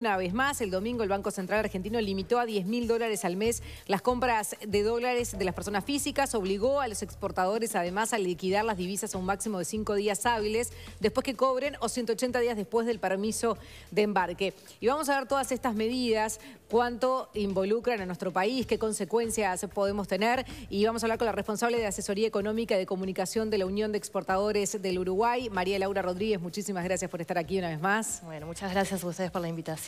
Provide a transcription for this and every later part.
Una vez más, el domingo el Banco Central Argentino limitó a 10 mil dólares al mes las compras de dólares de las personas físicas, obligó a los exportadores además a liquidar las divisas a un máximo de 5 días hábiles después que cobren o 180 días después del permiso de embarque. Y vamos a ver todas estas medidas, cuánto involucran a nuestro país, qué consecuencias podemos tener y vamos a hablar con la responsable de Asesoría Económica y de Comunicación de la Unión de Exportadores del Uruguay, María Laura Rodríguez. Muchísimas gracias por estar aquí una vez más. Bueno, muchas gracias a ustedes por la invitación.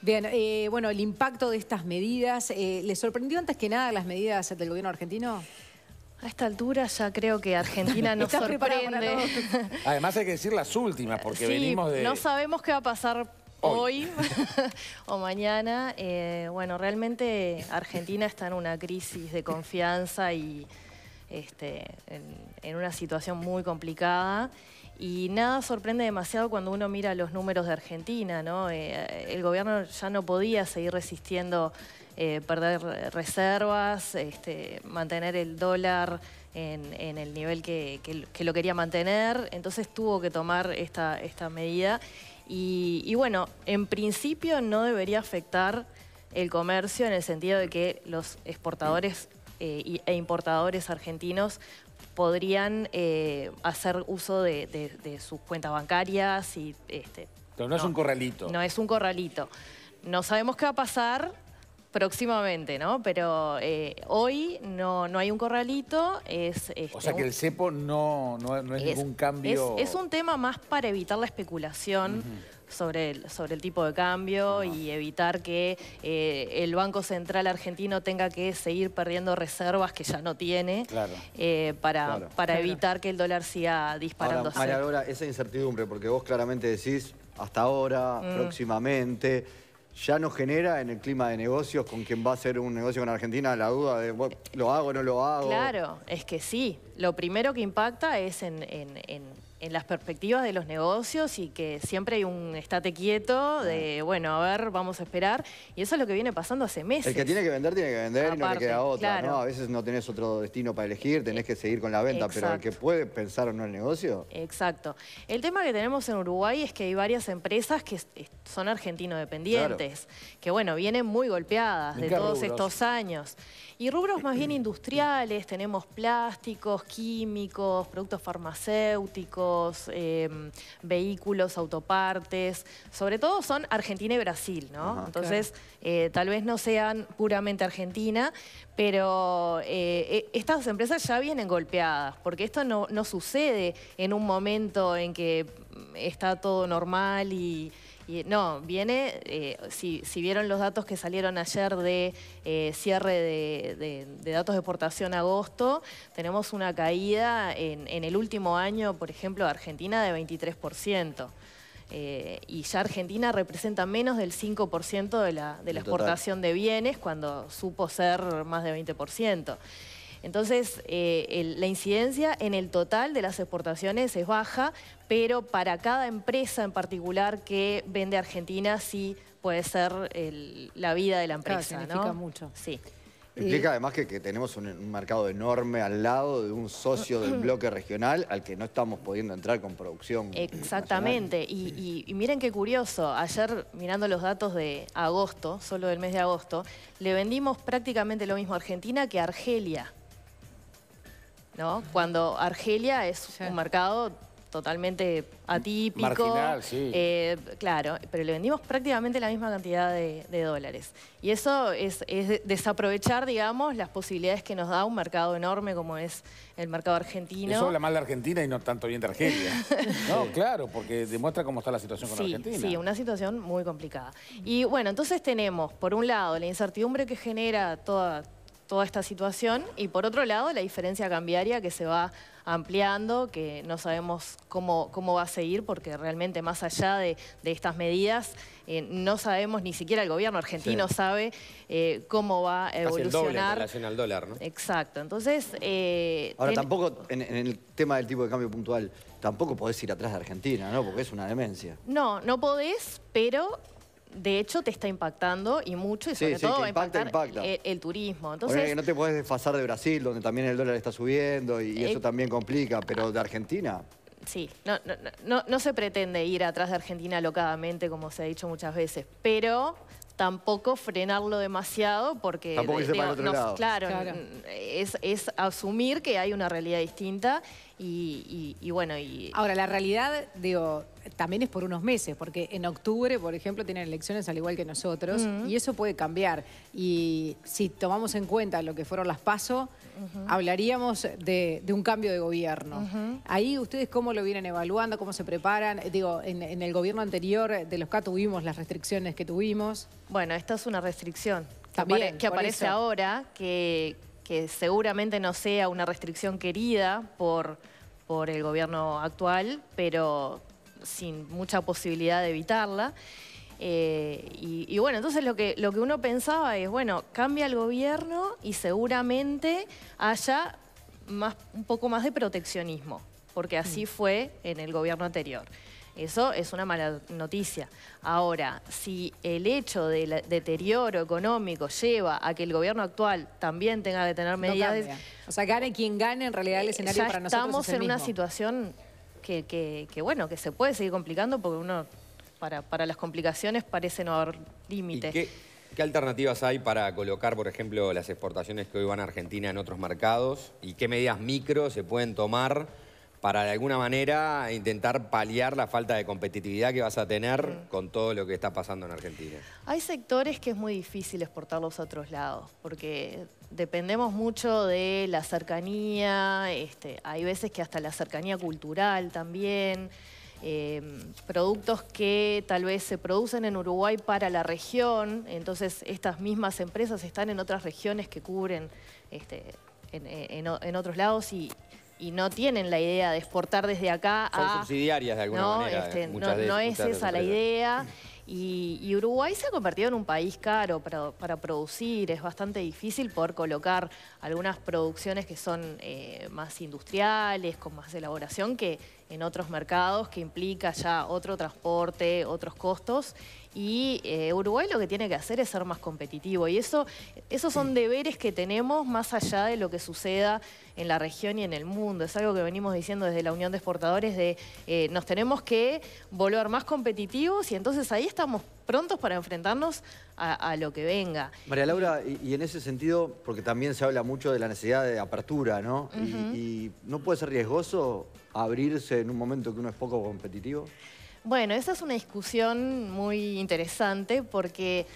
Bien, eh, bueno, el impacto de estas medidas, eh, ¿les sorprendió antes que nada las medidas del gobierno argentino? A esta altura ya creo que Argentina nos sorprende. Además hay que decir las últimas, porque venimos de... no sabemos qué va a pasar hoy, o mañana. Eh, bueno, realmente Argentina está en una crisis de confianza y este, en una situación muy complicada. Y nada sorprende demasiado cuando uno mira los números de Argentina, ¿no? Eh, el gobierno ya no podía seguir resistiendo eh, perder reservas, este, mantener el dólar en, el nivel que, lo quería mantener, entonces tuvo que tomar esta, esta medida. Y, bueno, en principio no debería afectar el comercio en el sentido de que los exportadores eh, e importadores argentinos podrían eh, hacer uso de, sus cuentas bancarias y este. Pero no, es un corralito. No es un corralito. No sabemos qué va a pasar próximamente, ¿no? Pero eh, hoy no, no hay un corralito. Es, este, o sea que el cepo no, es, ningún cambio. Es, un tema más para evitar la especulación sobre el, sobre el tipo de cambio y evitar que eh, el Banco Central Argentino tenga que seguir perdiendo reservas que ya no tiene eh, para, para evitar que el dólar siga disparándose. Ahora, María esa incertidumbre, porque vos claramente decís hasta ahora, mm. próximamente ya no genera en el clima de negocios con quien va a hacer un negocio con Argentina la duda de, ¿lo hago o no lo hago? Claro, es que sí. Lo primero que impacta es en en las perspectivas de los negocios y que siempre hay un estate quieto de, bueno, a ver, vamos a esperar. Y eso es lo que viene pasando hace meses. El que tiene que vender, tiene que vender y no le queda otra, ¿no? A veces no tenés otro destino para elegir, tenés que seguir con la venta, pero el que puede pensar o no el negocio. Exacto. El tema que tenemos en Uruguay es que hay varias empresas que son argentino dependientes, que, bueno, vienen muy golpeadas de todos estos años. Y rubros más bien industriales, tenemos plásticos, químicos, productos farmacéuticos, Em, vehículos, autopartes, sobre todo son Argentina y Brasil, ¿no? Entonces, eh, tal vez no sean puramente Argentina, pero eh, e, estas empresas ya vienen golpeadas, porque esto no sucede en un momento en que mm, está todo normal y no, viene, eh, si, vieron los datos que salieron ayer de eh, cierre de, datos de exportación agosto, tenemos una caída en, el último año, por ejemplo, de Argentina de 23%. Eh, y ya Argentina representa menos del 5% de la, de la exportación de bienes cuando supo ser más de 20%. Entonces, eh, la incidencia en el total de las exportaciones es baja, pero para cada empresa en particular que vende Argentina sí puede ser la vida de la empresa. significa mucho. Sí. Implica además que, tenemos un, mercado enorme al lado de un socio del bloque regional al que no estamos pudiendo entrar con producción. Exactamente. Y, y, miren qué curioso. Ayer, mirando los datos de agosto, solo del mes de agosto, le vendimos prácticamente lo mismo a Argentina que a Argelia. Cuando Argelia es un mercado totalmente atípico. Marginal, eh, claro, pero le vendimos prácticamente la misma cantidad de, dólares. Y eso es, desaprovechar, digamos, las posibilidades que nos da un mercado enorme como es el mercado argentino. Eso habla mal de Argentina y no tanto bien de Argelia. no, claro, porque demuestra cómo está la situación con Argentina. Sí, una situación muy complicada. Y bueno, entonces tenemos, por un lado, la incertidumbre que genera toda toda esta situación y por otro lado la diferencia cambiaria que se va ampliando, que no sabemos cómo, cómo va a seguir porque realmente más allá de, estas medidas eh, no sabemos, ni siquiera el gobierno argentino sabe eh, cómo va a evolucionar. el en relación al dólar, ¿no? Exacto, entonces... Eh, Ahora tampoco, en el tema del tipo de cambio puntual, tampoco podés ir atrás de Argentina, ¿no? Porque es una demencia. No, no podés, pero de hecho te está impactando y mucho y sobre todo el, turismo. Entonces, no te puedes desfasar de Brasil, donde también el dólar está subiendo y, eh, eso también complica, pero de Argentina... Sí, no, se pretende ir atrás de Argentina locadamente, como se ha dicho muchas veces, pero tampoco frenarlo demasiado porque Es, es, asumir que hay una realidad distinta y, bueno, y... Ahora, la realidad, digo, también es por unos meses, porque en octubre, por ejemplo, tienen elecciones al igual que nosotros, y eso puede cambiar. Y si tomamos en cuenta lo que fueron las PASO, hablaríamos de, un cambio de gobierno. Ahí, ¿ustedes cómo lo vienen evaluando? ¿Cómo se preparan? Eh, digo, en, el gobierno anterior de los K tuvimos las restricciones que tuvimos. Bueno, esta es una restricción. que, aparece ahora, que, que seguramente no sea una restricción querida por, por el gobierno actual, pero sin mucha posibilidad de evitarla. Eh, y, bueno, entonces lo que, lo que uno pensaba es, bueno, cambia el gobierno y seguramente haya más, un poco más de proteccionismo, porque así mm. fue en el gobierno anterior. Eso es una mala noticia. Ahora, si el hecho del deterioro económico lleva a que el gobierno actual también tenga que tener medidas... o sea, gane quien gane, en realidad el eh, escenario para nosotros estamos en una situación que, bueno, que se puede seguir complicando porque uno, para, las complicaciones parece no haber límites. qué, alternativas hay para colocar, por ejemplo, las exportaciones que hoy van a Argentina en otros mercados? ¿Y qué medidas micro se pueden tomar para de alguna manera intentar paliar la falta de competitividad que vas a tener mm. con todo lo que está pasando en Argentina? Hay sectores que es muy difícil exportarlos a otros lados, porque dependemos mucho de la cercanía, este, hay veces que hasta la cercanía cultural también. Em, productos que tal vez se producen en Uruguay para la región, entonces estas mismas empresas están en otras regiones que cubren este, en, en otros lados y, y no tienen la idea de exportar desde acá a... Son subsidiarias de alguna no, manera. Este, no, no es esa la idea. Y, Uruguay se ha convertido en un país caro para, para, producir, es bastante difícil poder colocar algunas producciones que son eh, más industriales, con más elaboración, que en otros mercados, que implica ya otro transporte, otros costos, y eh, Uruguay lo que tiene que hacer es ser más competitivo y eso, esos son deberes que tenemos más allá de lo que suceda en la región y en el mundo. Es algo que venimos diciendo desde la Unión de Exportadores de eh, nos tenemos que volver más competitivos y entonces ahí estamos prontos para enfrentarnos a, lo que venga. María Laura, y, en ese sentido, porque también se habla mucho de la necesidad de apertura, ¿no? y no puede ser riesgoso abrirse en un momento que uno es poco competitivo. Bueno, esa es una discusión muy interesante porque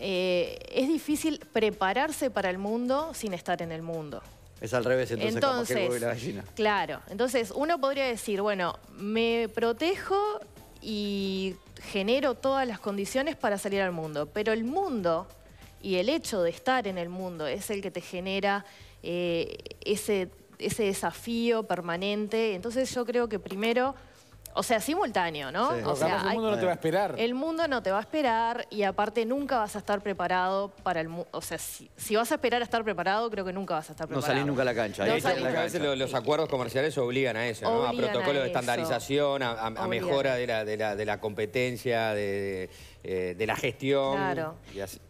eh, es difícil prepararse para el mundo sin estar en el mundo. Es al revés, entonces, como que la gallina. Claro, entonces uno podría decir, bueno, me protejo y genero todas las condiciones para salir al mundo, pero el mundo y el hecho de estar en el mundo es el que te genera eh, ese desafío permanente. Entonces yo creo que primero o sea, simultáneo, ¿no? O sea, pues el mundo no te va a esperar. El mundo no te va a esperar y aparte nunca vas a estar preparado para el mundo. O sea, si, vas a esperar a estar preparado, creo que nunca vas a estar preparado. No salís nunca a la cancha. ¿eh? a veces los, acuerdos comerciales obligan a eso, ¿no? A protocolos de estandarización, a, mejora de la, de la, competencia, de, eh, la gestión. Claro.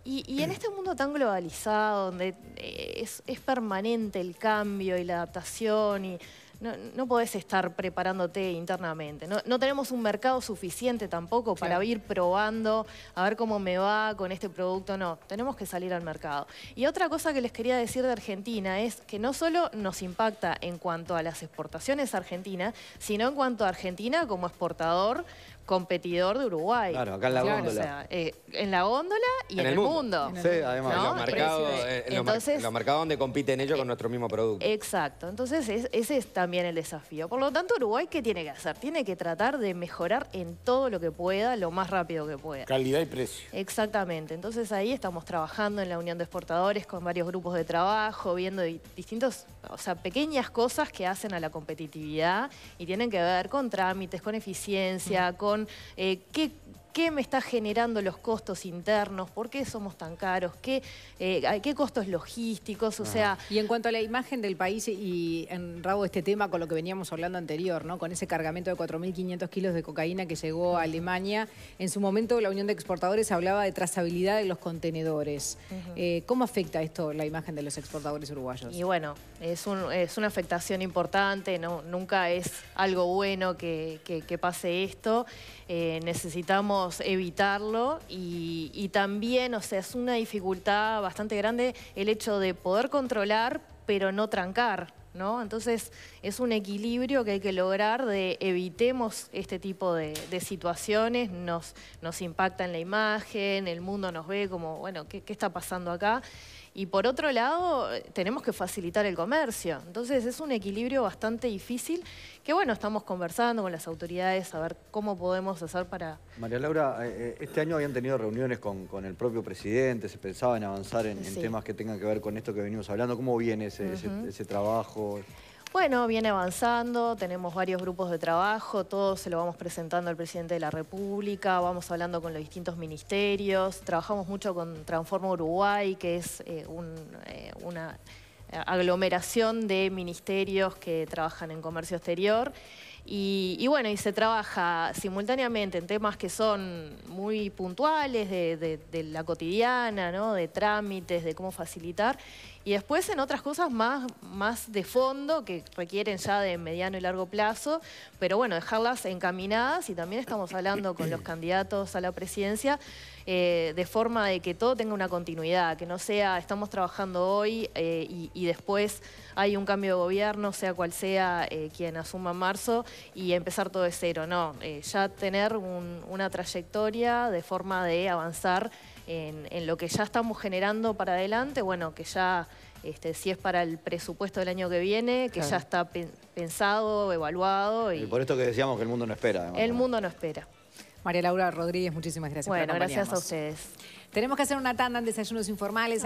Y, en este mundo tan globalizado, donde eh, es, es permanente el cambio y la adaptación y no, podés estar preparándote internamente. No, tenemos un mercado suficiente tampoco para ir probando, a ver cómo me va con este producto. No, tenemos que salir al mercado. Y otra cosa que les quería decir de Argentina es que no solo nos impacta en cuanto a las exportaciones argentinas, sino en cuanto a Argentina como exportador, competidor de Uruguay. Claro, acá en la góndola. Eh, en la góndola y en, el mundo. Sí, además. En, los eh, mercados, donde compiten ellos con eh, nuestro mismo producto. Exacto. Entonces ese es también el desafío. Por lo tanto, Uruguay, ¿qué tiene que hacer? Tiene que tratar de mejorar en todo lo que pueda, lo más rápido que pueda. Calidad y precio. Exactamente. Entonces ahí estamos trabajando en la Unión de Exportadores con varios grupos de trabajo, viendo distintos, o sea, pequeñas cosas que hacen a la competitividad y tienen que ver con trámites, con eficiencia, con eh, qué qué me está generando los costos internos, por qué somos tan caros, qué, eh, qué costos logísticos, o sea... Y en cuanto a la imagen del país y en rabo de este tema con lo que veníamos hablando anterior, ¿no? con ese cargamento de 4.500 kilos de cocaína que llegó a Alemania, en su momento la Unión de Exportadores hablaba de trazabilidad de los contenedores. Eh, ¿Cómo afecta esto la imagen de los exportadores uruguayos? Y bueno, es, una afectación importante, nunca es algo bueno que, pase esto. Eh, necesitamos evitarlo y, también, o sea, es una dificultad bastante grande el hecho de poder controlar pero no trancar. ¿No? Entonces es un equilibrio que hay que lograr de evitemos este tipo de, situaciones, nos, nos impacta en la imagen, el mundo nos ve como, bueno, qué está pasando acá? Y por otro lado, tenemos que facilitar el comercio. Entonces es un equilibrio bastante difícil que bueno, estamos conversando con las autoridades a ver cómo podemos hacer para... María Laura, eh, eh, este año habían tenido reuniones con, el propio presidente, se pensaba en avanzar en, temas que tengan que ver con esto que venimos hablando. ¿Cómo viene ese, ese trabajo? Bueno, viene avanzando, tenemos varios grupos de trabajo, todos se lo vamos presentando al presidente de la República, vamos hablando con los distintos ministerios, trabajamos mucho con Transforma Uruguay, que es eh, eh, una eh, aglomeración de ministerios que trabajan en comercio exterior. Y, bueno, y se trabaja simultáneamente en temas que son muy puntuales de, la cotidiana, de trámites, de cómo facilitar, y después en otras cosas más, más de fondo que requieren ya de mediano y largo plazo, pero bueno, dejarlas encaminadas y también estamos hablando con los candidatos a la presidencia eh, de forma de que todo tenga una continuidad, que no sea estamos trabajando hoy eh, y, después hay un cambio de gobierno, sea cual sea eh, quien asuma marzo, y empezar todo de cero. No, ya tener una trayectoria de forma de avanzar en, lo que ya estamos generando para adelante, bueno, que ya... Este, si es para el presupuesto del año que viene, que ya está pensado, evaluado. Y... por esto que decíamos que el mundo no espera. el mundo no espera. María Laura Rodríguez, muchísimas gracias bueno, por gracias a ustedes. Tenemos que hacer una tanda en desayunos informales.